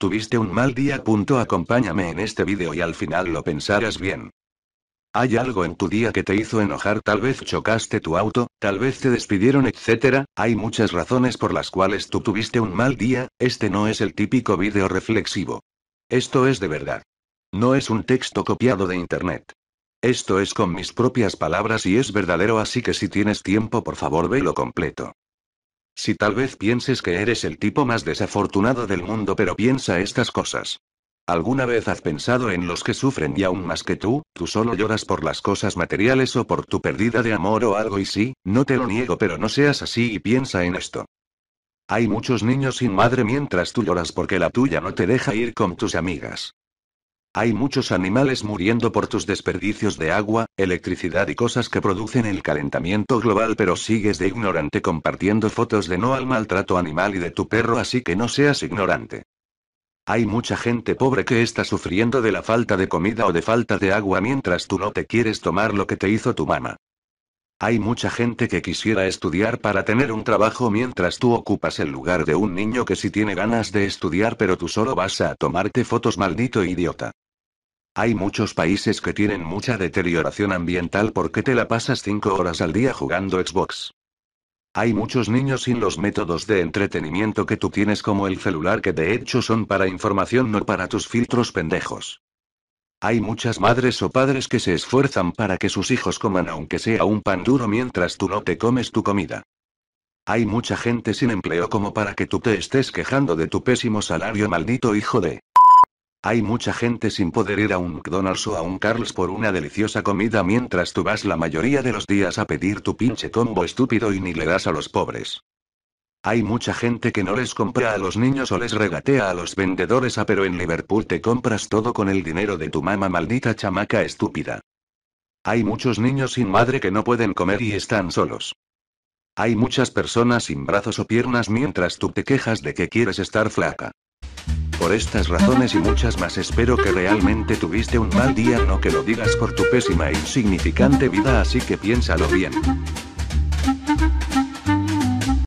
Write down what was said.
Tuviste un mal día. Acompáñame en este vídeo y al final lo pensarás bien. Hay algo en tu día que te hizo enojar, tal vez chocaste tu auto, tal vez te despidieron, etc. Hay muchas razones por las cuales tú tuviste un mal día, este no es el típico vídeo reflexivo. Esto es de verdad. No es un texto copiado de internet. Esto es con mis propias palabras y es verdadero así que si tienes tiempo por favor lo completo. Si tal vez pienses que eres el tipo más desafortunado del mundo, pero piensa estas cosas. ¿Alguna vez has pensado en los que sufren y aún más que tú, tú solo lloras por las cosas materiales o por tu pérdida de amor o algo y sí, no te lo niego, pero no seas así y piensa en esto. Hay muchos niños sin madre mientras tú lloras porque la tuya no te deja ir con tus amigas. Hay muchos animales muriendo por tus desperdicios de agua, electricidad y cosas que producen el calentamiento global, pero sigues de ignorante compartiendo fotos de no al maltrato animal y de tu perro, así que no seas ignorante. Hay mucha gente pobre que está sufriendo de la falta de comida o de falta de agua mientras tú no te quieres tomar lo que te hizo tu mamá. Hay mucha gente que quisiera estudiar para tener un trabajo mientras tú ocupas el lugar de un niño que sí tiene ganas de estudiar pero tú solo vas a tomarte fotos maldito idiota. Hay muchos países que tienen mucha deterioración ambiental porque te la pasas 5 horas al día jugando Xbox. Hay muchos niños sin los métodos de entretenimiento que tú tienes como el celular que de hecho son para información no para tus filtros pendejos. Hay muchas madres o padres que se esfuerzan para que sus hijos coman aunque sea un pan duro mientras tú no te comes tu comida. Hay mucha gente sin empleo como para que tú te estés quejando de tu pésimo salario maldito hijo de... Hay mucha gente sin poder ir a un McDonald's o a un Carl's por una deliciosa comida mientras tú vas la mayoría de los días a pedir tu pinche combo estúpido y ni le das a los pobres. Hay mucha gente que no les compra a los niños o les regatea a los vendedores a ah, pero en Liverpool te compras todo con el dinero de tu mamá maldita chamaca estúpida. Hay muchos niños sin madre que no pueden comer y están solos. Hay muchas personas sin brazos o piernas mientras tú te quejas de que quieres estar flaca. Por estas razones y muchas más espero que realmente tuviste un mal día, no que lo digas por tu pésima e insignificante vida, así que piénsalo bien.